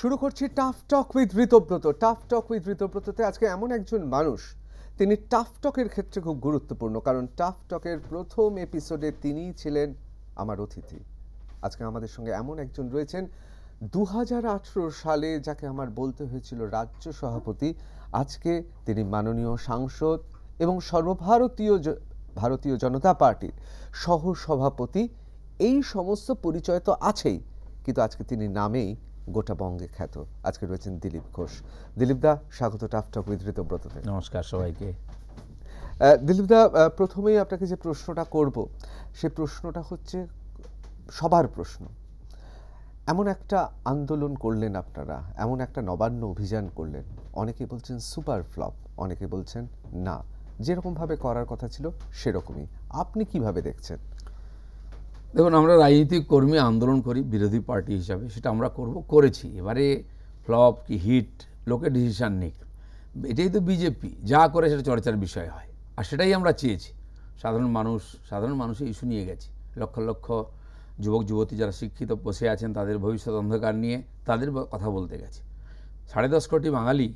শুরু করছি tough talk with Ritabrata tough talk with ঋতব্রততে আজকে এমন একজন মানুষ তিনি টাফ টকের ক্ষেত্রে খুব গুরুত্বপূর্ণ কারণ টাফ টকের প্রথম এপিসোডে তিনিই ছিলেন আমার অতিথি আজকে আমাদের সঙ্গে এমন একজন রয়েছেন দু সালে যাকে আমার বলতে হয়েছিল রাজ্য সভাপতি আজকে তিনি মাননীয় সাংসদ এবং সর্বভারতীয় ভারতীয় জনতা পার্টির সহসভাপতি এই সমস্ত পরিচয় তো আছেই কিন্তু আজকে তিনি নামেই গোটা বঙ্গে খ্যাত আজকে রয়েছেন দিলীপ ঘোষ দিলীপ দা স্বাগত টাফটক উইথ ঋতব্রততে নমস্কার সবাইকে দিলীপ দা প্রথমেই আপনাকে যে প্রশ্নটা করব সে প্রশ্নটা হচ্ছে সবার প্রশ্ন এমন একটা আন্দোলন করলেন আপনারা এমন একটা নবান্ন অভিযান করলেন অনেকে বলছেন সুপার ফ্লপ অনেকে বলছেন না যেরকমভাবে করার কথা ছিল সেরকমই আপনি কিভাবে দেখছেন দেখুন আমরা রাজনৈতিক কর্মী আন্দোলন করি বিরোধী পার্টি হিসাবে সেটা আমরা করব করেছি এবারে ফ্লপ কি হিট লোকে ডিসিশান নিক এটাই তো বিজেপি যা করে সেটা চর্চার বিষয় হয় আর সেটাই আমরা চেয়েছি সাধারণ মানুষ সাধারণ মানুষ ইস্যু নিয়ে গেছে লক্ষ লক্ষ যুবক যুবতী যারা শিক্ষিত বসে আছেন তাদের ভবিষ্যৎ অন্ধকার নিয়ে তাদের কথা বলতে গেছে সাড়ে দশ কোটি বাঙালি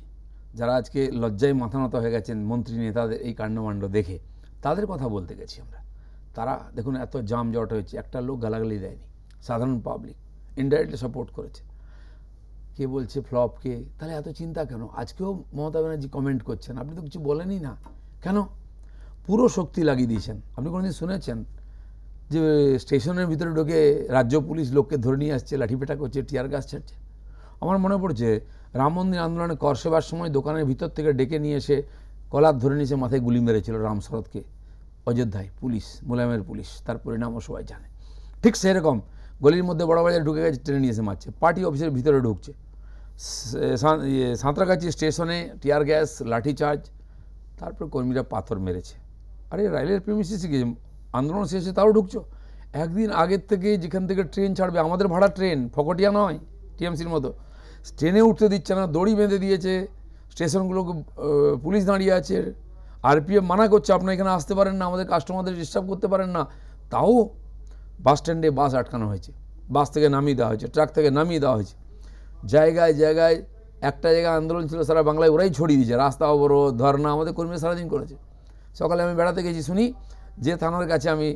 যারা আজকে লজ্জায় মাথানত হয়ে গেছেন মন্ত্রী নেতাদের এই কাণ্ডমাণ্ড দেখে তাদের কথা বলতে গেছি আমরা তারা দেখুন এত জাম জট হয়েছে একটা লোক গালাগালি দেয়নি সাধারণ পাবলিক ইনডাইরেক্টলি সাপোর্ট করেছে কে বলছে ফ্লপ কে তাহলে এত চিন্তা কেন আজকেও মমতা ব্যানার্জি কমেন্ট করছেন আপনি তো কিছু বলেনই না কেন পুরো শক্তি লাগিয়ে দিয়েছেন আপনি কোনোদিন শুনেছেন যে স্টেশনের ভিতরে ঢুকে রাজ্য পুলিশ লোককে ধরে নিয়ে আসছে লাঠিপেটা করছে টিয়ার গাছ ছাড়ছে আমার মনে পড়ছে রাম মন্দির আন্দোলনে কর সেবার সময় দোকানের ভিতর থেকে ডেকে নিয়ে এসে কলার ধরে নিয়েছে মাথায় গুলি মেরেছিল রাম শরৎকে অযোধ্যায় পুলিশ মোলায়মের পুলিশ তার পরিণামও সবাই জানে ঠিক সেরকম গলির মধ্যে বড় বাজারে ঢুকে গেছে ট্রেনে এসে মারছে পার্টি অফিসের ভিতরে ঢুকছে সাঁতরাগাছি স্টেশনে টিয়ার গ্যাস লাঠিচার্জ তারপর কর্মীরা পাথর মেরেছে আরে রেলের প্রেমিসে গিয়ে আন্দোলন শেষে তাও ঢুকছো একদিন আগের থেকে যেখান থেকে ট্রেন ছাড়বে আমাদের ভাড়া ট্রেন ফকটিয়া নয় টিএমসির মতো ট্রেনে উঠতে দিচ্ছে না দড়ি বেঁধে দিয়েছে স্টেশনগুলোকে পুলিশ দাঁড়িয়ে আছে আরপিএফ মানা করছে আপনার এখানে আসতে পারেন না আমাদের কাস্টমারদের ডিস্টার্ব করতে পারেন না তাও বাস স্ট্যান্ডে বাস আটকানো হয়েছে বাস থেকে নামিয়ে দেওয়া হয়েছে ট্রাক থেকে নামিয়ে দেওয়া হয়েছে জায়গায় জায়গায় একটা জায়গায় আন্দোলন ছিল সারা বাংলায় ওরাই ছড়িয়ে দিয়েছে রাস্তা অবরোধ ধর্না আমাদের কর্মীরা সারাদিন করেছে সকালে আমি বেড়াতে গেছি শুনি যে থানার কাছে আমি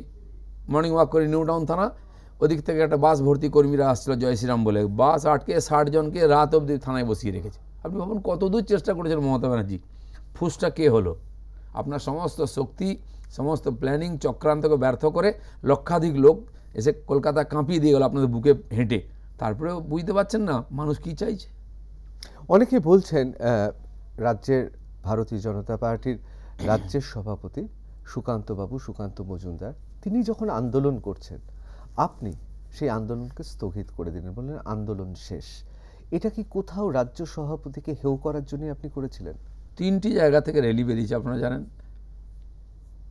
মর্নিং ওয়াক করি নিউ টাউন থানা ওদিক থেকে একটা বাস ভর্তি কর্মীরা আসছিল জয় শ্রীরাম বলে বাস আটকে ষাট জনকে রাত অবধি থানায় বসিয়ে রেখেছে আপনি ভাবুন কত দূর চেষ্টা করেছেন মমতা ব্যানার্জি ফুসটা কে হলো আপনার সমস্ত শক্তি সমস্ত প্ল্যানিং চক্রান্তকে ব্যর্থ করে লক্ষাধিক লোক এসে কলকাতা কাঁপিয়ে দিয়ে গেল আপনাদের বুকে হেঁটে তারপরেও বুঝতে পারছেন না মানুষ কি চাইছে অনেকে বলছেন রাজ্যের ভারতীয় জনতা পার্টির রাজ্যের সভাপতি সুকান্তবাবু সুকান্ত মজুমদার তিনি যখন আন্দোলন করছেন আপনি সেই আন্দোলনকে স্থগিত করে দিলেন বললেন আন্দোলন শেষ এটা কি কোথাও রাজ্য সভাপতিকে হেউ করার জন্য আপনি করেছিলেন তিনটি জায়গা থেকে র্যালি বেরিয়েছে আপনারা জানেন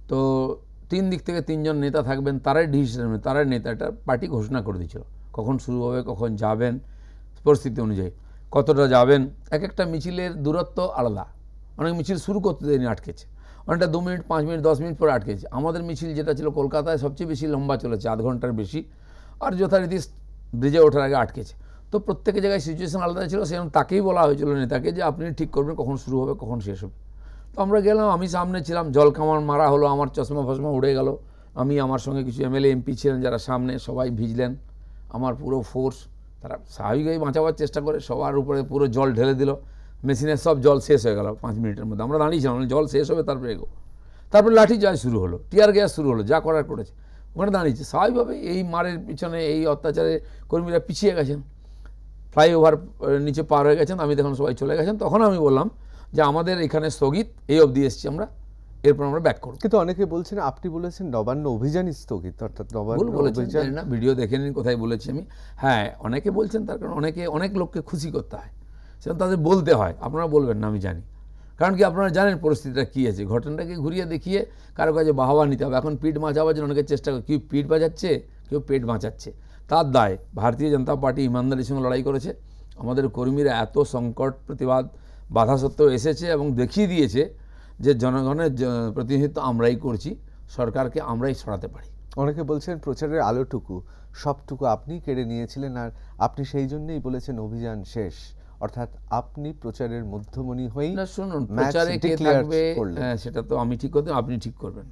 তো তিন দিক থেকে তিনজন নেতা থাকবেন তারাই ডিসিশন তারাই নেতা একটা পার্টি ঘোষণা করে দিয়েছিল কখন শুরু হবে কখন যাবেন পরিস্থিতি অনুযায়ী কতটা যাবেন এক একটা মিছিলের দূরত্ব আলাদা অনেক মিছিল শুরু করতে দেয়নি আটকেছে অনেকটা দু মিনিট পাঁচ মিনিট দশ মিনিট পরে আটকেছে আমাদের মিছিল যেটা ছিল কলকাতায় সবচেয়ে বেশি লম্বা চলেছে আধ ঘন্টার বেশি আর যথারীতি ব্রিজে ওঠার আগে আটকেছে তো প্রত্যেক জায়গায় সিচুয়েশান আলাদা ছিল সেরকম তাকেই বলা হয়েছিল নেতাকে যে আপনি ঠিক করবেন কখন শুরু হবে কখন শেষ হবে তো আমরা গেলাম আমি সামনে ছিলাম জল কামার মারা হলো আমার চশমা ফশমা উড়ে গেল আমি আমার সঙ্গে কিছু এমএলএ এমপি ছিলেন যারা সামনে সবাই ভিজলেন আমার পুরো ফোর্স তারা স্বাভাবিকভাবেই বাঁচাবার চেষ্টা করে সবার উপরে পুরো জল ঢেলে দিল মেশিনের সব জল শেষ হয়ে গেল পাঁচ মিনিটের মধ্যে আমরা দাঁড়িয়েছিলাম জল শেষ হবে তারপরে এগো তারপরে লাঠি জয় শুরু হলো টিয়ার গ্যাস শুরু হলো যা করার করেছে ওখানে দাঁড়িয়েছে স্বাভাবিকভাবে এই মারের পিছনে এই অত্যাচারে কর্মীরা পিছিয়ে গেছেন ফ্লাইওভার নিচে পার হয়ে গেছেন আমি দেখুন সবাই চলে গেছেন তখন আমি বললাম যে আমাদের এখানে স্থগিত এই অবধি এসছি আমরা এরপর আমরা ব্যাক করব কিন্তু অনেকে বলছেন আপনি বলেছেন নবান্ন অভিযান স্থগিত অর্থাৎ না ভিডিও দেখে নিন কোথায় বলেছি আমি হ্যাঁ অনেকে বলছেন তার কারণ অনেকে অনেক লোককে খুশি করতে হয় সেরকম তাদের বলতে হয় আপনারা বলবেন না আমি জানি কারণ কি আপনারা জানেন পরিস্থিতিটা কী আছে ঘটনাটাকে ঘুরিয়ে দেখিয়ে কারো কাছে বাহাবা নিতে হবে এখন পিঠ বাঁচাবার জন্য অনেকে চেষ্টা করে কেউ পিঠ বাঁচাচ্ছে কেউ পেট বাঁচাচ্ছে তার দায় ভারতীয় জনতা পার্টি ইমানদারির সঙ্গে লড়াই করেছে আমাদের কর্মীরা এত সংকট প্রতিবাদ বাধা সত্ত্বেও এসেছে এবং দেখিয়ে দিয়েছে যে জনগণের প্রতিনিধিত্ব আমরাই করছি সরকারকে আমরাই সরাতে পারি অনেকে বলছেন প্রচারের আলোটুকু সবটুকু আপনি কেড়ে নিয়েছিলেন আর আপনি সেই জন্যই বলেছেন অভিযান শেষ অর্থাৎ আপনি প্রচারের মধ্যমণি হয়ে না শুনুন প্রচারে কে থাকবে হ্যাঁ, সেটা তো আমি ঠিক করতে আপনি ঠিক করবেন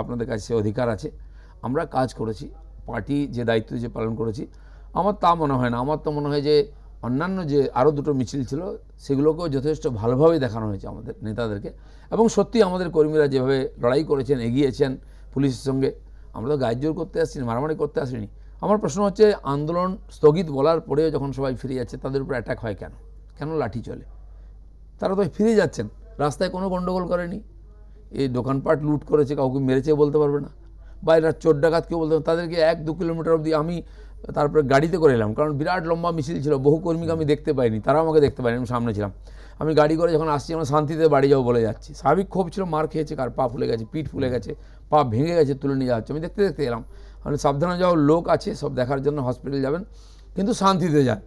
আপনাদের কাছে অধিকার আছে আমরা কাজ করেছি পার্টি যে দায়িত্ব যে পালন করেছি আমার তা মনে হয় না আমার তো মনে হয় যে অন্যান্য যে আরও দুটো মিছিল ছিল সেগুলোকেও যথেষ্ট ভালোভাবে দেখানো হয়েছে আমাদের নেতাদেরকে এবং সত্যি আমাদের কর্মীরা যেভাবে লড়াই করেছেন এগিয়েছেন পুলিশের সঙ্গে আমরা তো জোর করতে আসিনি মারামারি করতে আসিনি আমার প্রশ্ন হচ্ছে আন্দোলন স্থগিত বলার পরেও যখন সবাই ফিরে যাচ্ছে তাদের উপর অ্যাটাক হয় কেন কেন লাঠি চলে তারা তো ফিরে যাচ্ছেন রাস্তায় কোনো গণ্ডগোল করেনি এই দোকানপাট লুট করেছে কাউকে মেরেছে বলতে পারবে না বা এরা চোর কেউ বলতাম তাদেরকে এক দু কিলোমিটার অবধি আমি তারপরে গাড়িতে করে এলাম কারণ বিরাট লম্বা মিছিল ছিল বহু কর্মীকে আমি দেখতে পাইনি তারাও আমাকে দেখতে পাইনি আমি সামনে ছিলাম আমি গাড়ি করে যখন আসছি আমরা শান্তিতে বাড়ি যাবো বলে যাচ্ছি স্বাভাবিক ক্ষোভ ছিল মার খেয়েছে কার পা ফুলে গেছে পিঠ ফুলে গেছে পা ভেঙে গেছে তুলে নিয়ে যাচ্ছে আমি দেখতে দেখতে এলাম মানে সাবধানে যাও লোক আছে সব দেখার জন্য হসপিটাল যাবেন কিন্তু শান্তিতে যান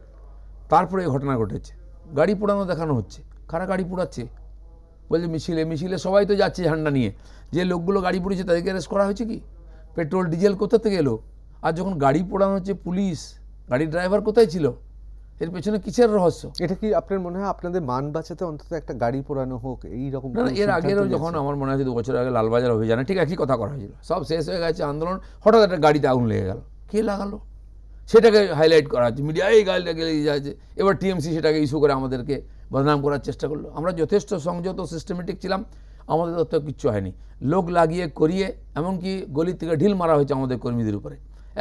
তারপরে এই ঘটনা ঘটেছে গাড়ি পোড়ানো দেখানো হচ্ছে কারা গাড়ি পোড়াচ্ছে বলছে মিছিলে মিছিলে সবাই তো যাচ্ছে ঝান্ডা নিয়ে যে লোকগুলো গাড়ি পুড়েছে তাদেরকে অ্যারেস্ট করা হয়েছে কি পেট্রোল ডিজেল কোথা থেকে এলো আর যখন গাড়ি পোড়ানো হচ্ছে পুলিশ গাড়ির ড্রাইভার কোথায় ছিল এর পেছনে কিসের রহস্য এটা কি আপনার মনে হয় আপনাদের মান বাঁচাতে অন্তত একটা গাড়ি পোড়ানো হোক এইরকম না এর আগেও যখন আমার মনে হয় দু বছর আগে লালবাজার অভিযানে ঠিক একই কথা করা হয়েছিল সব শেষ হয়ে গেছে আন্দোলন হঠাৎ একটা গাড়িতে আগুন লেগে গেল কে লাগালো সেটাকে হাইলাইট করা হচ্ছে মিডিয়া এই গাড়িটা গেলে যাচ্ছে ইয়ে এবার টিএমসি সেটাকে ইস্যু করে আমাদেরকে বদনাম করার চেষ্টা করলো আমরা যথেষ্ট সংযত সিস্টেমেটিক ছিলাম আমাদের তথ্য কিচ্ছু হয়নি লোক লাগিয়ে করিয়ে এমনকি গলির থেকে ঢিল মারা হয়েছে আমাদের কর্মীদের উপরে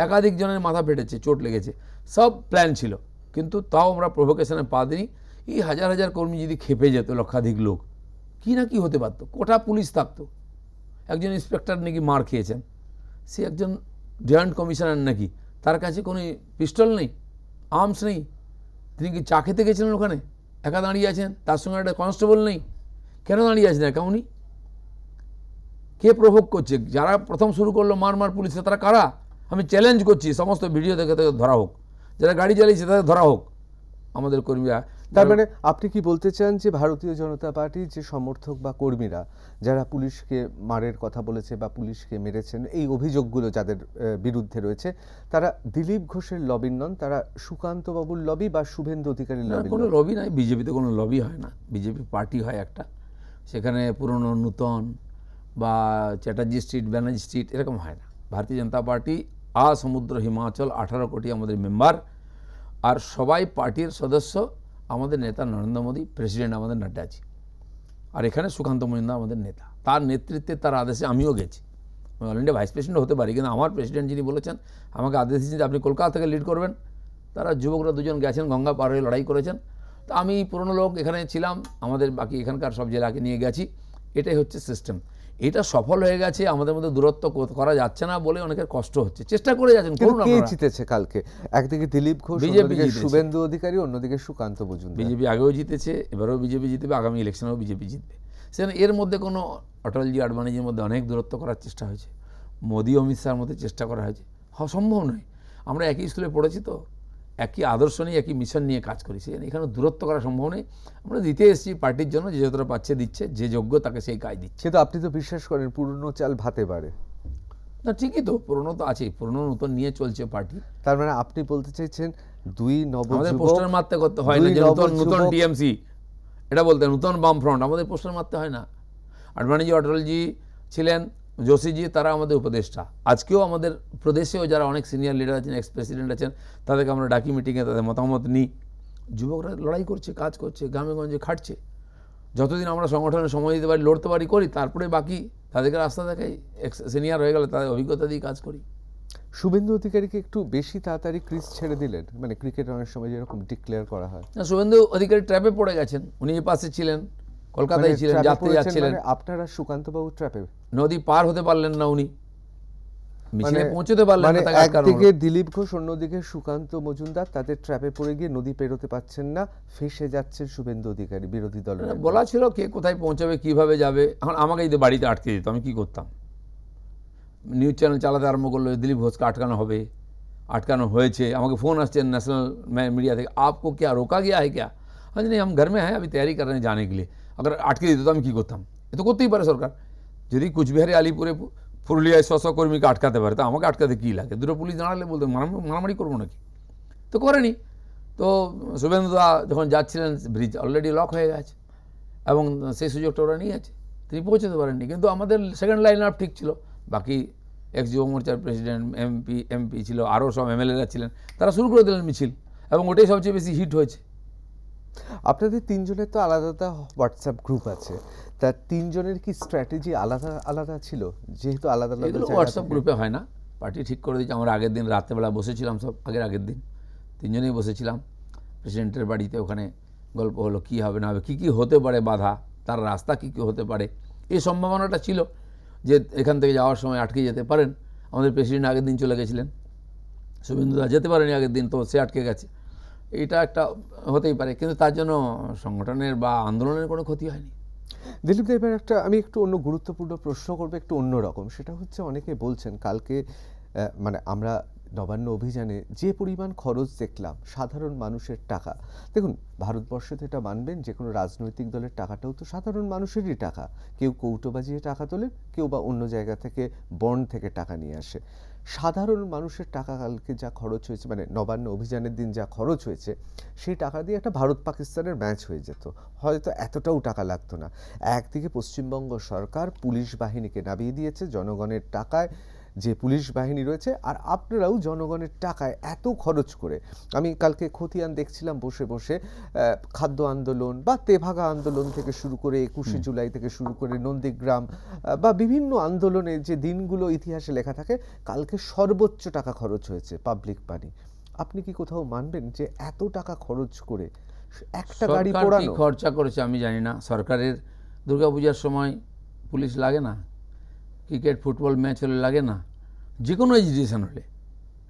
একাধিক জনের মাথা ফেটেছে চোট লেগেছে সব প্ল্যান ছিল কিন্তু তাও আমরা প্রভোকেশনে পা দিই এই হাজার হাজার কর্মী যদি খেপে যেত লক্ষাধিক লোক কী না কি হতে পারতো কোটা পুলিশ থাকতো একজন ইন্সপেক্টর নাকি মার খেয়েছেন সে একজন জয়েন্ট কমিশনার নাকি তার কাছে কোনো পিস্তল নেই আর্মস নেই তিনি কি চা খেতে গেছিলেন ওখানে একা দাঁড়িয়ে আছেন তার সঙ্গে একটা কনস্টেবল নেই কেন দাঁড়িয়ে আছে না কেমনি কে প্রভোগ করছে যারা প্রথম শুরু করলো মারমার পুলিশে তারা কারা আমি চ্যালেঞ্জ করছি সমস্ত ভিডিও দেখে তাকে ধরা হোক যারা গাড়ি চালিয়েছে তাদের ধরা হোক আমাদের কর্মীরা তার মানে আপনি কি বলতে চান যে ভারতীয় জনতা পার্টির যে সমর্থক বা কর্মীরা যারা পুলিশকে মারের কথা বলেছে বা পুলিশকে মেরেছেন এই অভিযোগগুলো যাদের বিরুদ্ধে রয়েছে তারা দিলীপ ঘোষের লবির নন তারা সুকান্ত বাবুর লবি বা শুভেন্দু অধিকারীর লবি কোনো লবি নাই বিজেপিতে কোনো লবি হয় না বিজেপি পার্টি হয় একটা সেখানে পুরনো নূতন বা চ্যাটার্জি স্ট্রিট ব্যানার্জি স্ট্রিট এরকম হয় না ভারতীয় জনতা পার্টি আ সমুদ্র হিমাচল আঠারো কোটি আমাদের মেম্বার আর সবাই পার্টির সদস্য আমাদের নেতা নরেন্দ্র মোদী প্রেসিডেন্ট আমাদের নাড্ডাজি আর এখানে সুকান্ত মহিন্দা আমাদের নেতা তার নেতৃত্বে তার আদেশে আমিও গেছি আমি অল ইন্ডিয়া ভাইস প্রেসিডেন্ট হতে পারি কিন্তু আমার প্রেসিডেন্ট যিনি বলেছেন আমাকে আদেশ দিয়েছেন যে আপনি কলকাতা থেকে লিড করবেন তারা যুবকরা দুজন গেছেন গঙ্গা পার হয়ে লড়াই করেছেন তো আমি পুরনো লোক এখানে ছিলাম আমাদের বাকি এখানকার সব জেলাকে নিয়ে গেছি এটাই হচ্ছে সিস্টেম এটা সফল হয়ে গেছে আমাদের মধ্যে দূরত্ব করা যাচ্ছে না বলে অনেকের কষ্ট হচ্ছে চেষ্টা করে যাচ্ছেন কে জিতেছে কালকে একদিকে দিলীপ ঘোষ বিজেপি শুভেন্দু অধিকারী অন্যদিকে সুকান্ত মজুমদার বিজেপি আগেও জিতেছে এবারেও বিজেপি জিতবে আগামী ইলেকশনেও বিজেপি জিতবে সেখানে এর মধ্যে কোনো অটলজি আডবাণীজির মধ্যে অনেক দূরত্ব করার চেষ্টা হয়েছে মোদি অমিত শাহর মধ্যে চেষ্টা করা হয়েছে সম্ভব নয় আমরা একই স্কুলে পড়েছি তো একই আদর্শ নিয়ে একই মিশন নিয়ে কাজ করি সেখানে এখানে দূরত্ব করা সম্ভব নেই আমরা দিতে এসেছি পার্টির জন্য যে যতটা পাচ্ছে দিচ্ছে যে যোগ্য তাকে সেই কাজ দিচ্ছে তো আপনি তো বিশ্বাস করেন পুরনো চাল ভাতে পারে না ঠিকই তো পুরনো তো আছেই পুরনো নতুন নিয়ে চলছে পার্টি তার মানে আপনি বলতে চাইছেন দুই নব আমাদের পোস্টার মারতে করতে হয় না যে নতুন নতুন টিএমসি এটা বলতে নতুন বাম ফ্রন্ট আমাদের পোস্টার মারতে হয় না আডবাণীজি অটলজি ছিলেন যোশীজি তারা আমাদের উপদেষ্টা আজকেও আমাদের প্রদেশেও যারা অনেক সিনিয়র লিডার আছেন এক্স প্রেসিডেন্ট আছেন তাদেরকে আমরা ডাকি মিটিংয়ে তাদের মতামত নিই যুবকরা লড়াই করছে কাজ করছে গ্রামেগঞ্জে খাটছে যতদিন আমরা সংগঠনের সময় দিতে পারি লড়তে পারি করি তারপরে বাকি তাদেরকে রাস্তা দেখাই সিনিয়র হয়ে গেলে তাদের অভিজ্ঞতা দিয়ে কাজ করি শুভেন্দু অধিকারীকে একটু বেশি তাড়াতাড়ি ক্রিজ ছেড়ে দিলেন মানে ক্রিকেট অনেক সময় যেরকম ডিক্লেয়ার করা হয় না শুভেন্দু অধিকারী ট্র্যাপে পড়ে গেছেন উনি যে পাশে ছিলেন কলকাতায় মানে ছিলেন যাত্রী যাচ্ছিলেন মানে আপনারা সুকান্ত বাবু ট্র্যাপে নদী পার হতে পারলেন না উনি মিছিলে মানে- পৌঁছতে পারলেন না তার একদিকে দিলীপ ঘোষ অন্যদিকে সুকান্ত মজুমদার তাদের ট্র্যাপে পড়ে গিয়ে নদী পেরোতে পারছেন না ফেসে যাচ্ছেন শুভেন্দু অধিকারী বিরোধী দলের বলা ছিল কে কোথায় পৌঁছাবে কিভাবে যাবে এখন আমাকে যদি বাড়িতে আটকে দিত আমি কি করতাম নিউজ চ্যানেল চালাতে আরম্ভ করলো দিলীপ ঘোষকে আটকানো হবে আটকানো হয়েছে আমাকে ফোন আসছে ন্যাশনাল মিডিয়া থেকে আপকো কে রোকা গিয়া হ্যাঁ क्या हाँ जी नहीं हम घर में हैं अभी तैयारी कर रहे আগে আটকে দিত আমি কী করতাম এ তো করতেই পারে সরকার যদি কুচবিহারি আলিপুরে পুরুলিয়ায় স্ব কর্মীকে আটকাতে পারে তো আমাকে আটকাতে কী লাগে দুটো পুলিশ দাঁড়ালে বলতে মারামারি করবো নাকি তো করেনি তো শুভেন্দুদা যখন যাচ্ছিলেন ব্রিজ অলরেডি লক হয়ে গেছে এবং সেই সুযোগটা ওরা নিয়ে নিয়েছে তিনি পৌঁছতে পারেননি কিন্তু আমাদের সেকেন্ড লাইন আপ ঠিক ছিল বাকি এক্স যুব মোর্চার প্রেসিডেন্ট এমপি এমপি ছিল আরও সব এমএলএরা ছিলেন তারা শুরু করে দিলেন মিছিল এবং ওটাই সবচেয়ে বেশি হিট হয়েছে আপনাদের তিনজনের তো আলাদা আলাদা হোয়াটসঅ্যাপ গ্রুপ আছে তা তিনজনের কি স্ট্র্যাটেজি আলাদা আলাদা ছিল যেহেতু আলাদা আলাদা হোয়াটসঅ্যাপ গ্রুপে হয় না পার্টি ঠিক করে দিয়েছে আমরা আগের দিন রাত্রেবেলা বসেছিলাম সব আগের আগের দিন তিনজনেই বসেছিলাম প্রেসিডেন্টের বাড়িতে ওখানে গল্প হলো কি হবে না হবে কী কী হতে পারে বাধা তার রাস্তা কী কী হতে পারে এই সম্ভাবনাটা ছিল যে এখান থেকে যাওয়ার সময় আটকে যেতে পারেন আমাদের প্রেসিডেন্ট আগের দিন চলে গেছিলেন শুভেন্দুদা যেতে পারেনি আগের দিন তো সে আটকে গেছে এটা একটা হতেই পারে কিন্তু তার জন্য সংগঠনের বা আন্দোলনের কোনো ক্ষতি হয়নি দিলীপ দা এবার একটা আমি একটু অন্য গুরুত্বপূর্ণ প্রশ্ন করবো একটু অন্য রকম সেটা হচ্ছে অনেকে বলছেন কালকে মানে আমরা নবান্ন অভিযানে যে পরিমাণ খরচ দেখলাম সাধারণ মানুষের টাকা দেখুন ভারতবর্ষে তো এটা মানবেন যে কোনো রাজনৈতিক দলের টাকাটাও তো সাধারণ মানুষেরই টাকা কেউ কৌটো বাজিয়ে টাকা তোলে কেউ বা অন্য জায়গা থেকে বন্ড থেকে টাকা নিয়ে আসে সাধারণ মানুষের টাকা কালকে যা খরচ হয়েছে মানে নবান্ন অভিযানের দিন যা খরচ হয়েছে সেই টাকা দিয়ে একটা ভারত পাকিস্তানের ম্যাচ হয়ে যেত হয়তো এতটাও টাকা লাগতো না একদিকে পশ্চিমবঙ্গ সরকার পুলিশ বাহিনীকে নামিয়ে দিয়েছে জনগণের টাকায় যে পুলিশ বাহিনী রয়েছে আর আপনারাও জনগণের টাকায় এত খরচ করে আমি কালকে খতিয়ান দেখছিলাম বসে বসে খাদ্য আন্দোলন বা তেভাগা আন্দোলন থেকে শুরু করে একুশে জুলাই থেকে শুরু করে নন্দীগ্রাম বা বিভিন্ন আন্দোলনে যে দিনগুলো ইতিহাসে লেখা থাকে কালকে সর্বোচ্চ টাকা খরচ হয়েছে পাবলিক পানি আপনি কি কোথাও মানবেন যে এত টাকা খরচ করে একটা গাড়ি খরচা করেছে আমি জানি না সরকারের দুর্গাপূজার সময় পুলিশ লাগে না ক্রিকেট ফুটবল ম্যাচ হলে লাগে না যে কোনো এজিটেশন হলে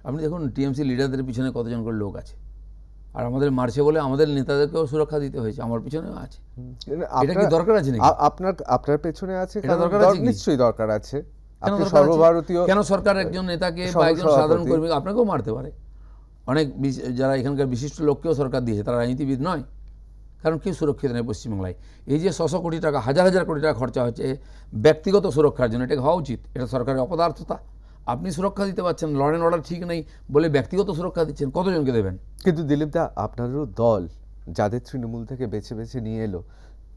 আপনি দেখুন টিএমসি লিডারদের পিছনে কতজন করে লোক আছে আর আমাদের মারছে বলে আমাদের নেতাদেরকেও সুরক্ষা দিতে হয়েছে আমার পিছনেও আছে এটা কি দরকার আছে নাকি আপনার আপনার পেছনে আছে দরকার আছে নিশ্চয়ই দরকার আছে সর্বভারতীয় কেন সরকার একজন নেতাকে বা একজন সাধারণ কর্মীকে আপনাকেও মারতে পারে অনেক যারা এখানকার বিশিষ্ট লোককেও সরকার দিয়েছে তারা রাজনীতিবিদ নয় কারণ কেউ সুরক্ষিত নেই পশ্চিমবাংলায় এই যে ছশো কোটি টাকা হাজার হাজার কোটি টাকা খরচা হচ্ছে ব্যক্তিগত সুরক্ষার জন্য এটা হওয়া উচিত এটা সরকারের অপদার্থতা আপনি সুরক্ষা দিতে পারছেন ল অ্যান্ড অর্ডার ঠিক নেই বলে ব্যক্তিগত সুরক্ষা দিচ্ছেন কতজনকে দেবেন কিন্তু দিলীপ দা আপনারও দল যাদের তৃণমূল থেকে বেছে বেছে নিয়ে এলো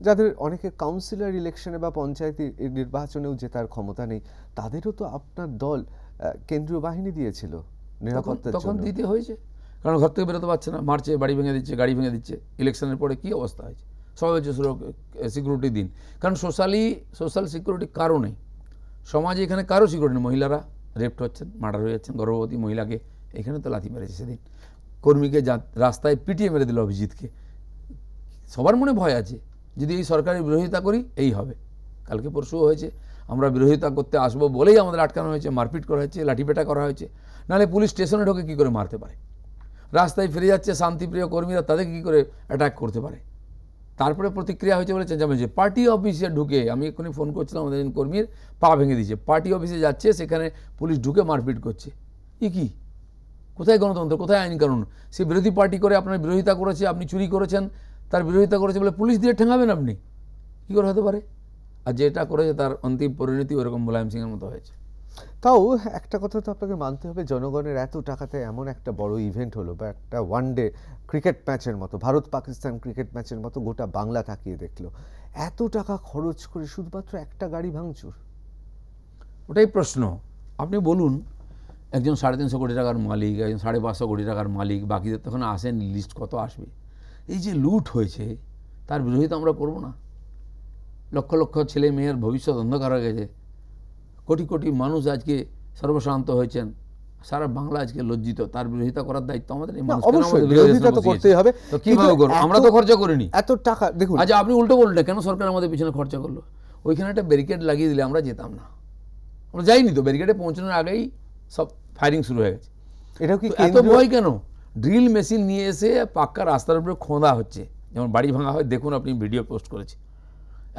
যাদের অনেকে কাউন্সিলর ইলেকশনে বা পঞ্চায়েত নির্বাচনেও জেতার ক্ষমতা নেই তাদেরও তো আপনার দল কেন্দ্রীয় বাহিনী দিয়েছিল নিরাপত্তা তখন দিতে হয়েছে কারণ ঘর থেকে বেরোতে পারছে না মারছে বাড়ি ভেঙে দিচ্ছে গাড়ি ভেঙে দিচ্ছে ইলেকশনের পরে কী অবস্থা হয়েছে সবাই হচ্ছে সিকিউরিটি দিন কারণ সোশ্যালি সোশ্যাল সিকিউরিটি কারো নেই সমাজে এখানে কারো সিকিউরিটি নেই মহিলারা রেপ্ট হচ্ছেন মার্ডার হয়ে যাচ্ছেন গর্ভবতী মহিলাকে এখানে তো লাথি মেরেছে সেদিন কর্মীকে রাস্তায় পিটিয়ে মেরে দিল অভিজিৎকে সবার মনে ভয় আছে যদি এই সরকারের বিরোধিতা করি এই হবে কালকে পরশুও হয়েছে আমরা বিরোধিতা করতে আসবো বলেই আমাদের আটকানো হয়েছে মারপিট করা হয়েছে লাঠিপেটা করা হয়েছে নাহলে পুলিশ স্টেশনে ঢোকে কী করে মারতে পারে রাস্তায় ফিরে যাচ্ছে শান্তিপ্রিয় কর্মীরা তাদেরকে কী করে অ্যাটাক করতে পারে তারপরে প্রতিক্রিয়া হয়েছে বলে যেমন যে পার্টি অফিসে ঢুকে আমি এক্ষুনি ফোন করছিলাম আমাদের কর্মীর পা ভেঙে দিয়েছে পার্টি অফিসে যাচ্ছে সেখানে পুলিশ ঢুকে মারপিট করছে ই কি কোথায় গণতন্ত্র কোথায় আইন কানুন সে বিরোধী পার্টি করে আপনার বিরোধিতা করেছে আপনি চুরি করেছেন তার বিরোধিতা করেছে বলে পুলিশ দিয়ে ঠেঙাবেন আপনি কী করে হতে পারে আর যেটা করেছে তার অন্তিম পরিণতি ওরকম মুলায়ম সিংয়ের মতো হয়েছে তাও একটা কথা তো আপনাকে মানতে হবে জনগণের এত টাকাতে এমন একটা বড় ইভেন্ট হলো বা একটা ওয়ান ডে ক্রিকেট ম্যাচের মতো ভারত পাকিস্তান ক্রিকেট ম্যাচের মতো গোটা বাংলা তাকিয়ে দেখলো এত টাকা খরচ করে শুধুমাত্র একটা গাড়ি ভাঙচুর ওটাই প্রশ্ন আপনি বলুন একজন সাড়ে তিনশো কোটি টাকার মালিক একজন সাড়ে পাঁচশো কোটি টাকার মালিক বাকিদের তখন আসেন লিস্ট কত আসবে এই যে লুট হয়েছে তার বিরোধিতা আমরা করব না লক্ষ লক্ষ ছেলে মেয়ের ভবিষ্যৎ অন্ধকার হয়ে গেছে কোটি কোটি মানুষ আজকে সর্বশান্ত হয়েছেন সারা বাংলা আজকে লজ্জিত তার বিরোধিতা করার দায়িত্ব আমাদের আমরা তো খরচা করিনি এত টাকা দেখুন আচ্ছা আপনি উল্টো বললেন কেন সরকার আমাদের পিছনে খরচা করলো ওইখানে একটা ব্যারিকেড লাগিয়ে দিলে আমরা যেতাম না আমরা যাইনি তো ব্যারিকেডে পৌঁছানোর আগেই সব ফায়ারিং শুরু হয়ে গেছে এটা কি এত ভয় কেন ড্রিল মেশিন নিয়ে এসে পাক্কা রাস্তার উপরে খোঁদা হচ্ছে যেমন বাড়ি ভাঙা হয় দেখুন আপনি ভিডিও পোস্ট করেছে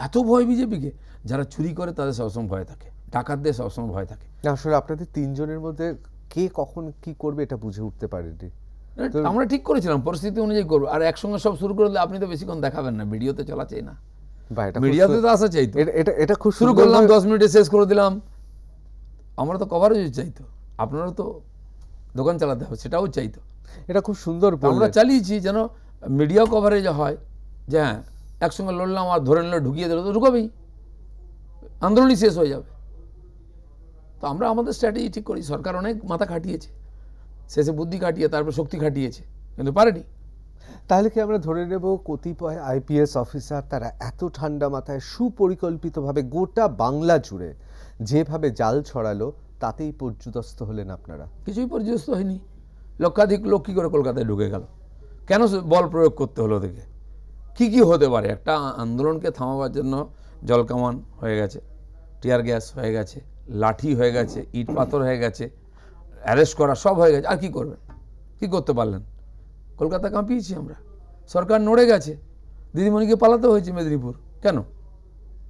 এত ভয় বিজেপিকে যারা চুরি করে তাদের সবসময় ভয় থাকে টাকার দিয়ে সবসময় ভয় থাকে আসলে আপনাদের তিনজনের মধ্যে কে কখন কি করবে এটা বুঝে উঠতে পারেনি আমরা ঠিক করেছিলাম পরিস্থিতি অনুযায়ী করবো আর একসঙ্গে সব শুরু করলে আপনি তো বেশিক্ষণ দেখাবেন না ভিডিওতে চলা চাই না মিডিয়াতে তো আসা চাইতো এটা এটা খুব শুরু করলাম দশ মিনিটে শেষ করে দিলাম আমরা তো কভারেজ চাইতো আপনারা তো দোকান চালাতে হবে সেটাও চাইতো এটা খুব সুন্দর আমরা চালিয়েছি যেন মিডিয়া কভারেজ হয় যে হ্যাঁ একসঙ্গে লড়লাম আর ধরে নিল ঢুকিয়ে দিল তো আন্দোলনই শেষ হয়ে যাবে তো আমরা আমাদের স্ট্র্যাটেজি ঠিক করি সরকার অনেক মাথা খাটিয়েছে শেষে বুদ্ধি খাটিয়ে তারপর শক্তি খাটিয়েছে কিন্তু পারেনি তাহলে কি আমরা ধরে নেব কতিপয় আইপিএস অফিসার তারা এত ঠান্ডা মাথায় সুপরিকল্পিতভাবে গোটা বাংলা জুড়ে যেভাবে জাল ছড়ালো তাতেই পর্যুদস্ত হলেন আপনারা কিছুই পর্যুদস্ত হয়নি লক্ষাধিক লোক কী করে কলকাতায় ঢুকে গেল কেন বল প্রয়োগ করতে হলো ওদেরকে কি কি হতে পারে একটা আন্দোলনকে থামাবার জন্য জলকামান হয়ে গেছে টিয়ার গ্যাস হয়ে গেছে লাঠি হয়ে গেছে ইট পাথর হয়ে গেছে অ্যারেস্ট করা সব হয়ে গেছে আর কি করবেন কি করতে পারলেন কলকাতা কাঁপিয়েছি আমরা সরকার নড়ে গেছে দিদিমণিকে পালাতে হয়েছে মেদিনীপুর কেন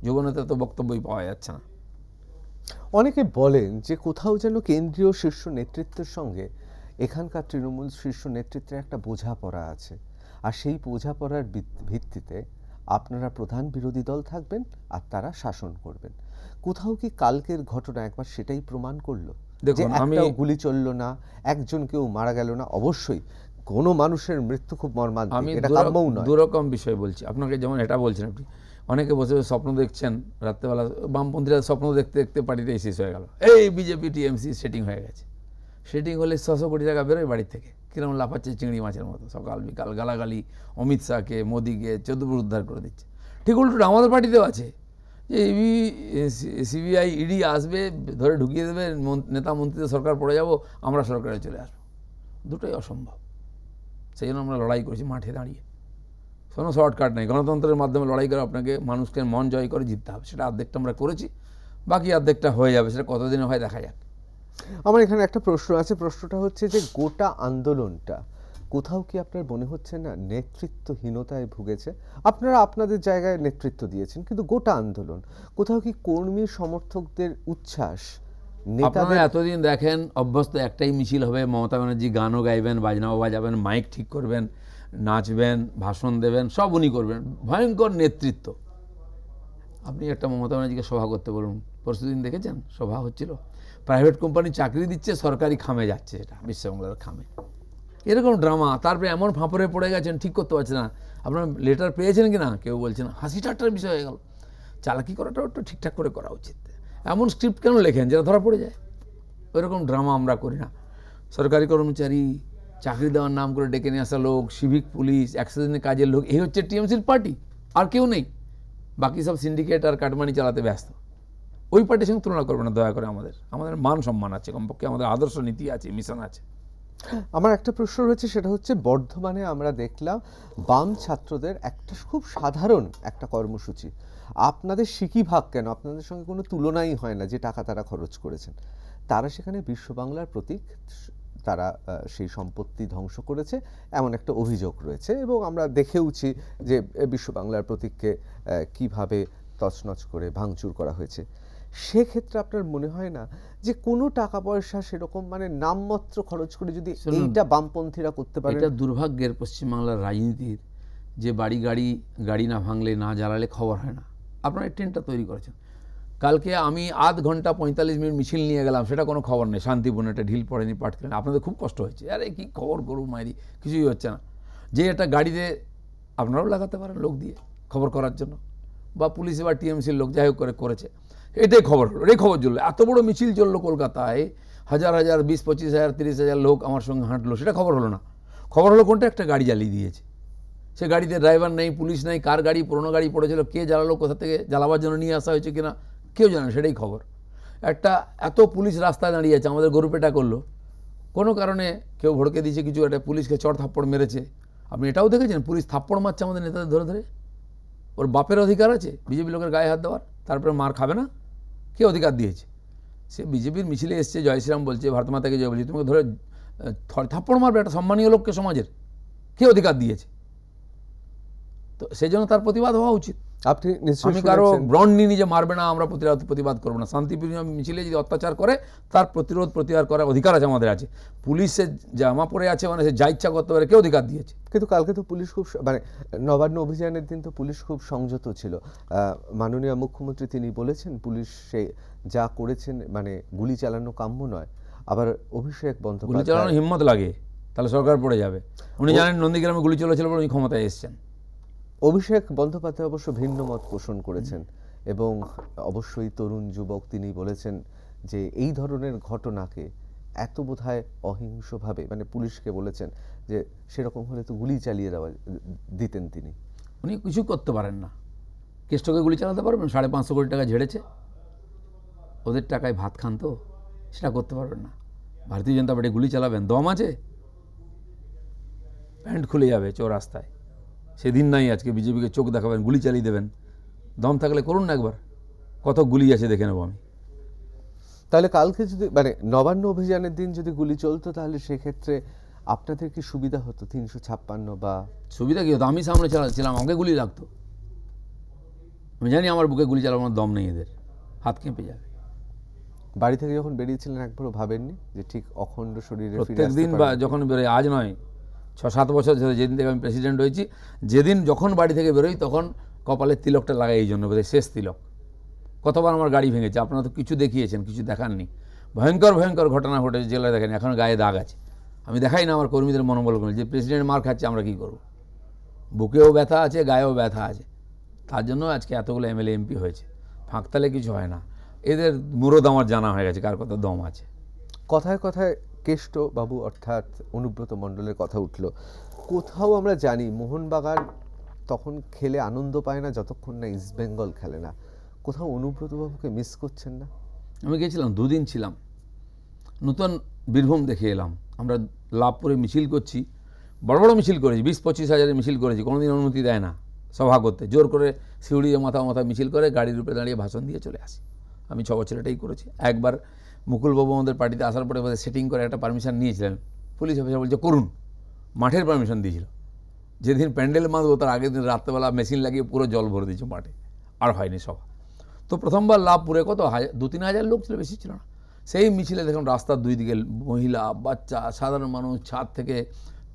যুবনেতা তো বক্তব্যই পাওয়া যাচ্ছে না অনেকে বলেন যে কোথাও যেন কেন্দ্রীয় শীর্ষ নেতৃত্বের সঙ্গে এখানকার তৃণমূল শীর্ষ নেতৃত্বের একটা বোঝাপড়া আছে আর সেই বোঝাপড়ার ভিত্তিতে আপনারা প্রধান বিরোধী দল থাকবেন আর তারা শাসন করবেন কোথাও কি কালকের ঘটনা একবার সেটাই প্রমাণ করলো দেখুন আমি গুলি চললো না একজন কেউ মারা গেল না অবশ্যই কোনো মানুষের মৃত্যু খুব মর্মান আমি দুরকম বিষয় বলছি আপনাকে যেমন এটা বলছেন আপনি অনেকে বসে স্বপ্ন দেখছেন রাত্রেবেলা বামপন্থীরা স্বপ্ন দেখতে দেখতে পার্টিটাই শেষ হয়ে গেল এই বিজেপি টিএমসি সেটিং হয়ে গেছে সেটিং হলে ছশো কোটি টাকা বেরোয় বাড়ি থেকে কিরম লাফাচ্ছে চিংড়ি মাছের মতো সকাল বিকাল গালাগালি অমিত শাহকে মোদীকে চৌদ্দপুর উদ্ধার করে দিচ্ছে ঠিক উল্টোটা আমাদের পার্টিতেও আছে যে ইবি সিবিআই ইডি আসবে ধরে ঢুকিয়ে দেবে নেতা মন্ত্রীদের সরকার পড়ে যাব আমরা সরকারে চলে আসবো দুটোই অসম্ভব সেই জন্য আমরা লড়াই করেছি মাঠে দাঁড়িয়ে কোনো শর্টকাট নেই গণতন্ত্রের মাধ্যমে লড়াই করে আপনাকে মানুষকে মন জয় করে জিততে হবে সেটা অর্ধেকটা আমরা করেছি বাকি অর্ধেকটা হয়ে যাবে সেটা কতদিনে হয় দেখা যাক আমার এখানে একটা প্রশ্ন আছে প্রশ্নটা হচ্ছে যে গোটা আন্দোলনটা কোথাও কি আপনার মনে হচ্ছে না নেতৃত্বহীনতায় ভুগেছে আপনারা আপনাদের জায়গায় নেতৃত্ব দিয়েছেন কিন্তু গোটা আন্দোলন কোথাও কি কর্মী সমর্থকদের উচ্ছ্বাস আপনারা এতদিন দেখেন অভ্যস্ত একটাই মিছিল হবে মমতা ব্যানার্জি গানও গাইবেন বাজনাও বাজাবেন মাইক ঠিক করবেন নাচবেন ভাষণ দেবেন সব উনি করবেন ভয়ঙ্কর নেতৃত্ব আপনি একটা মমতা ব্যানার্জিকে সভা করতে বলুন পরশুদিন দেখেছেন সভা হচ্ছিল প্রাইভেট কোম্পানি চাকরি দিচ্ছে সরকারি খামে যাচ্ছে এটা বিশ্ববাংলার খামে এরকম ড্রামা তারপরে এমন ফাঁপড়ে পড়ে গেছেন ঠিক করতে পারছে না আপনার লেটার পেয়েছেন কি না কেউ বলছেন হাসি ঠাট্টার বিষয় হয়ে গেল চালাকি করাটাও একটু ঠিকঠাক করে করা উচিত এমন স্ক্রিপ্ট কেন লেখেন যেটা ধরা পড়ে যায় ওইরকম ড্রামা আমরা করি না সরকারি কর্মচারী চাকরি দেওয়ার নাম করে ডেকে নিয়ে আসা লোক সিভিক পুলিশ অ্যাক্সিডেন্টের কাজের লোক এই হচ্ছে টিএমসির পার্টি আর কেউ নেই বাকি সব সিন্ডিকেট আর কাটমানি চালাতে ব্যস্ত ওই পার্টির সঙ্গে তুলনা করবে না দয়া করে আমাদের আমাদের মান সম্মান আছে কমপক্ষে আমাদের আদর্শ নীতি আছে মিশন আছে আমার একটা প্রশ্ন রয়েছে সেটা হচ্ছে বর্ধমানে আমরা দেখলাম বাম ছাত্রদের একটা খুব সাধারণ একটা কর্মসূচি আপনাদের সিকি ভাগ কেন আপনাদের সঙ্গে কোনো তুলনাই হয় না যে টাকা তারা খরচ করেছেন তারা সেখানে বিশ্ব বাংলার প্রতীক তারা সেই সম্পত্তি ধ্বংস করেছে এমন একটা অভিযোগ রয়েছে এবং আমরা দেখেওছি যে বিশ্ব বাংলার প্রতীককে কিভাবে তছনছ করে ভাঙচুর করা হয়েছে সেক্ষেত্রে আপনার মনে হয় না যে কোনো টাকা পয়সা সেরকম মানে নামমাত্র খরচ করে যদি এইটা বামপন্থীরা করতে পারে এটা দুর্ভাগ্যের পশ্চিমবাংলার রাজনীতির যে বাড়ি গাড়ি গাড়ি না ভাঙলে না জ্বালালে খবর হয় না আপনারা ট্রেনটা তৈরি করেছেন কালকে আমি আধ ঘন্টা পঁয়তাল্লিশ মিনিট মিছিল নিয়ে গেলাম সেটা কোনো খবর নেই শান্তিপূর্ণ একটা ঢিল পড়েনি পাটকেন আপনাদের খুব কষ্ট হয়েছে আরে কি খবর করুক মাইরি কিছুই হচ্ছে না যে একটা গাড়িতে আপনারাও লাগাতে পারেন লোক দিয়ে খবর করার জন্য বা পুলিশ বা টিএমসির লোক যাই হোক করে করেছে এটাই খবর হলো এই খবর জ্বললো এত বড় মিছিল চললো কলকাতায় হাজার হাজার বিশ পঁচিশ হাজার তিরিশ হাজার লোক আমার সঙ্গে হাঁটলো সেটা খবর হলো না খবর হলো কোনটা একটা গাড়ি জ্বালিয়ে দিয়েছে সে গাড়িতে ড্রাইভার নেই পুলিশ নেই কার গাড়ি পুরোনো গাড়ি পড়েছিল কে জ্বালালো কোথা থেকে জ্বালাবার জন্য নিয়ে আসা হয়েছে কিনা কেউ জানে সেটাই খবর একটা এত পুলিশ রাস্তায় দাঁড়িয়ে আছে আমাদের গরুপেটা করলো কোনো কারণে কেউ ভড়কে দিয়েছে কিছু একটা পুলিশকে চড় থাপ্পড় মেরেছে আপনি এটাও দেখেছেন পুলিশ থাপ্পড় মারছে আমাদের নেতাদের ধরে ধরে ওর বাপের অধিকার আছে বিজেপি লোকের গায়ে হাত দেওয়ার তারপরে মার খাবে না কে অধিকার দিয়েছে সে বিজেপির মিছিলে এসছে জয়শ্রীরাম বলছে ভারত মাতাকে জয় বলছে তোমাকে ধরে থাপ্পড় মারবে একটা সম্মানীয় লোককে সমাজের কে অধিকার দিয়েছে তো সেই জন্য তার প্রতিবাদ হওয়া উচিত আপনি আমি কারো ব্রণ নিয়ে নিজে মারবে না আমরা প্রতিরোধ প্রতিবাদ করবো না শান্তিপ্রিয় মিছিলে যদি অত্যাচার করে তার প্রতিরোধ প্রতিহার করার অধিকার আছে আমাদের আছে পুলিশের জামা পড়ে আছে মানে সে যা ইচ্ছা করতে পারে কেউ অধিকার দিয়েছে কিন্তু কালকে তো পুলিশ খুব মানে নবান্ন অভিযানের দিন তো পুলিশ খুব সংযত ছিল মাননীয় মুখ্যমন্ত্রী তিনি বলেছেন পুলিশ সে যা করেছেন মানে গুলি চালানো কাম্য নয় আবার অভিষেক বন্ধ গুলি চালানো হিম্মত লাগে তাহলে সরকার পড়ে যাবে উনি জানেন নন্দীগ্রামে গুলি চলেছিল বলে উনি ক্ষমতায় এসছেন অভিষেক বন্দ্যোপাধ্যায় অবশ্য ভিন্ন মত পোষণ করেছেন এবং অবশ্যই তরুণ যুবক তিনি বলেছেন যে এই ধরনের ঘটনাকে এত বোধহয় অহিংসভাবে মানে পুলিশকে বলেছেন যে সেরকম হলে তো গুলি চালিয়ে দেওয়া দিতেন তিনি উনি কিছু করতে পারেন না কেষ্টকে গুলি চালাতে পারবেন সাড়ে পাঁচশো কোটি টাকা ঝেড়েছে ওদের টাকায় ভাত খান তো সেটা করতে পারবেন না ভারতীয় জনতা পার্টি গুলি চালাবেন দম আছে প্যান্ট খুলে যাবে চোর রাস্তায় সেদিন নাই আজকে বিজেপিকে চোখ দেখাবেন গুলি চালিয়ে দেবেন দম থাকলে করুন না একবার কত গুলি আছে দেখে নেবো আমি তাহলে কালকে যদি মানে নবান্ন অভিযানের দিন যদি গুলি চলতো তাহলে সেক্ষেত্রে আপনাদের কি সুবিধা হতো তিনশো ছাপ্পান্ন বা সুবিধা কি হতো আমি সামনে চালাচ্ছিলাম আমাকে গুলি লাগতো আমি জানি আমার বুকে গুলি চালানোর দম নেই এদের হাত কেঁপে যাবে বাড়ি থেকে যখন বেরিয়েছিলেন একবারও ভাবেননি যে ঠিক অখণ্ড শরীরে প্রত্যেক দিন বা যখন বেরোয় আজ নয় ছ সাত বছর যেদিন থেকে আমি প্রেসিডেন্ট হয়েছি যেদিন যখন বাড়ি থেকে বেরোই তখন কপালের তিলকটা লাগাই এই জন্য বোধহয় শেষ তিলক কতবার আমার গাড়ি ভেঙেছে আপনারা তো কিছু দেখিয়েছেন কিছু দেখাননি ভয়ঙ্কর ভয়ঙ্কর ঘটনা ঘটেছে জেলায় দেখেন এখন গায়ে দাগ আছে আমি দেখাই না আমার কর্মীদের মনোবল করি যে প্রেসিডেন্ট মার খাচ্ছে আমরা কী করব বুকেও ব্যথা আছে গায়েও ব্যথা আছে তার জন্য আজকে এতগুলো এমএলএ এমপি হয়েছে ফাঁকতালে কিছু হয় না এদের মুরদ আমার জানা হয়ে গেছে কার কথা দম আছে কথায় কথায় কেষ্টবাবু অর্থাৎ অনুব্রত মণ্ডলের কথা উঠল কোথাও আমরা জানি মোহনবাগান তখন খেলে আনন্দ পায় না যতক্ষণ না ইস্টবেঙ্গল খেলে না কোথাও অনুব্রতবাবুকে মিস করছেন না আমি গেছিলাম দুদিন ছিলাম নতুন বীরভূম দেখে এলাম আমরা লাভপুরে মিছিল করছি বড় বড় মিছিল করেছি বিশ পঁচিশ হাজারে মিছিল করেছি কোনোদিন অনুমতি দেয় না সভা করতে জোর করে সিউড়ি মাথা মাথা মিছিল করে গাড়ির উপরে দাঁড়িয়ে ভাষণ দিয়ে চলে আসি আমি ছ বছর এটাই করেছি একবার মুকুলবাবু আমাদের পার্টিতে আসার পরে বোধহয় সেটিং করে একটা পারমিশন নিয়েছিলেন পুলিশ অফিসার বলছে করুন মাঠের পারমিশন দিয়েছিল যেদিন প্যান্ডেল মাছ তার আগের দিন রাত্রেবেলা মেশিন লাগিয়ে পুরো জল ভরে দিয়েছে মাঠে আর হয়নি সভা তো প্রথমবার লাভ পুরে কত হাজার দু তিন হাজার লোক ছিল বেশি ছিল না সেই মিছিলে দেখুন রাস্তার দুই দিকে মহিলা বাচ্চা সাধারণ মানুষ ছাদ থেকে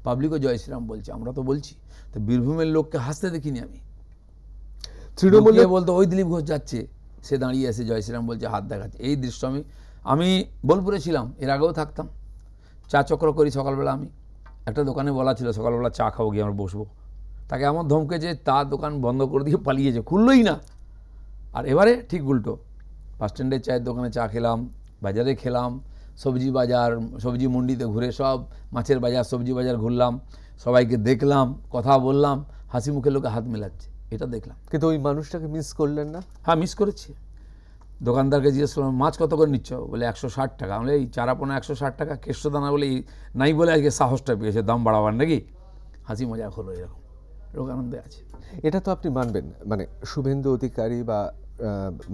পাবলিকও জয় শ্রীরাম বলছে আমরা তো বলছি তো বীরভূমের লোককে হাসতে দেখিনি আমি তৃণমূলে বলতো ওই দিলীপ ঘোষ যাচ্ছে সে দাঁড়িয়ে আছে জয় শ্রীরাম বলছে হাত দেখাচ্ছে এই দৃশ্য আমি আমি বোলপুরে ছিলাম এর আগেও থাকতাম চা চক্র করি সকালবেলা আমি একটা দোকানে বলা ছিল সকালবেলা চা খাবো গিয়ে আমরা বসবো তাকে আমার ধমকে যে তার দোকান বন্ধ করে দিয়ে পালিয়েছে খুললই না আর এবারে ঠিক উল্টো বাস স্ট্যান্ডের চায়ের দোকানে চা খেলাম বাজারে খেলাম সবজি বাজার সবজি মন্ডিতে ঘুরে সব মাছের বাজার সবজি বাজার ঘুরলাম সবাইকে দেখলাম কথা বললাম হাসি মুখে লোকে হাত মেলাচ্ছে এটা দেখলাম কিন্তু ওই মানুষটাকে মিস করলেন না হ্যাঁ মিস করেছি দোকানদারকে জিজ্ঞেস করলাম মাছ কত করে নিচ্ছ বলে একশো ষাট টাকা আমি এই চারা পোনা একশো ষাট টাকা কেশো দানা বলে নাই বলে আজকে সাহসটা পেয়েছে দাম বাড়াবার নাকি হাসি মজা হলো এরকম রোগ আনন্দে আছে এটা তো আপনি মানবেন মানে শুভেন্দু অধিকারী বা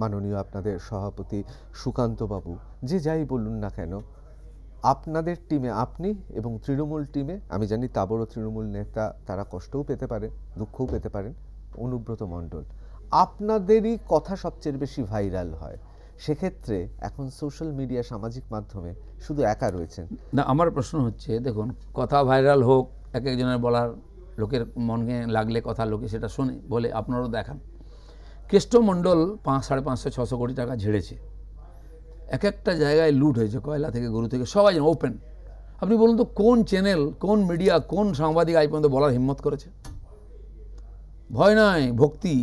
মাননীয় আপনাদের সভাপতি সুকান্তবাবু যে যাই বলুন না কেন আপনাদের টিমে আপনি এবং তৃণমূল টিমে আমি জানি তাবড় তৃণমূল নেতা তারা কষ্টও পেতে পারে দুঃখও পেতে পারেন অনুব্রত মণ্ডল আপনাদেরই কথা সবচেয়ে বেশি ভাইরাল হয় সেক্ষেত্রে এখন সোশ্যাল মিডিয়া সামাজিক মাধ্যমে শুধু একা রয়েছেন না আমার প্রশ্ন হচ্ছে দেখুন কথা ভাইরাল হোক এক একজনের বলার লোকের মনে লাগলে কথা লোকে সেটা শোনে বলে আপনারও দেখান কেষ্টমণ্ডল পাঁচ সাড়ে পাঁচশো ছশো কোটি টাকা ঝেড়েছে এক একটা জায়গায় লুট হয়েছে কয়লা থেকে গরু থেকে সবাই ওপেন আপনি বলুন তো কোন চ্যানেল কোন মিডিয়া কোন সাংবাদিক আজ পর্যন্ত বলার হিম্মত করেছে ভয় নয় ভক্তি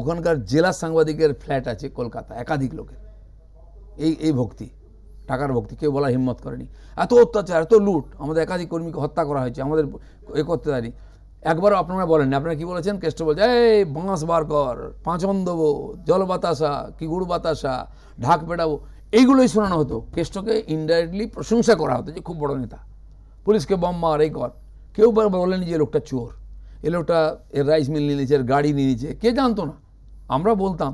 ওখানকার জেলা সাংবাদিকের ফ্ল্যাট আছে কলকাতা একাধিক লোকের এই এই ভক্তি টাকার ভক্তি কেউ বলা হিম্মত করেনি এত অত্যাচার এত লুট আমাদের একাধিক কর্মীকে হত্যা করা হয়েছে আমাদের এ করতে পারি একবারও আপনারা বলেন আপনারা কি বলেছেন কেষ্ট বলছে এই বাঁশ বার কর পাঁচন দেবো জল বাতাসা কি গুড় বাতাসা ঢাক পেটাবো এইগুলোই শোনানো হতো কেষ্টকে ইনডাইরেক্টলি প্রশংসা করা হতো যে খুব বড় নেতা পুলিশকে বম মার এই কর কেউ বলেনি যে লোকটা চোর এ লোকটা এর রাইস মিল নিয়ে নিয়েছে এর গাড়ি নিয়ে নিয়েছে কে জানতো না আমরা বলতাম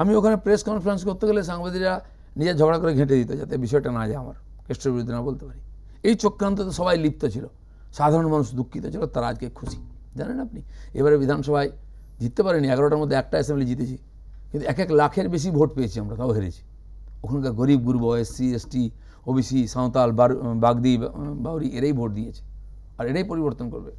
আমি ওখানে প্রেস কনফারেন্স করতে গেলে সাংবাদিকরা নিজের ঝগড়া করে ঘেঁটে দিত যাতে বিষয়টা না যায় আমার কেষ্ট বিরুদ্ধে না বলতে পারি এই চক্রান্ততে সবাই লিপ্ত ছিল সাধারণ মানুষ দুঃখিত ছিল তারা আজকে খুশি জানেন আপনি এবারে বিধানসভায় জিততে পারেনি এগারোটার মধ্যে একটা অ্যাসেম্বলি জিতেছি কিন্তু এক এক লাখের বেশি ভোট পেয়েছি আমরা তাও হেরেছি ওখানকার গরিব গুরুব SC ST OBC Santhal Bagdi Bauri এরাই ভোট দিয়েছে আর এটাই পরিবর্তন করবে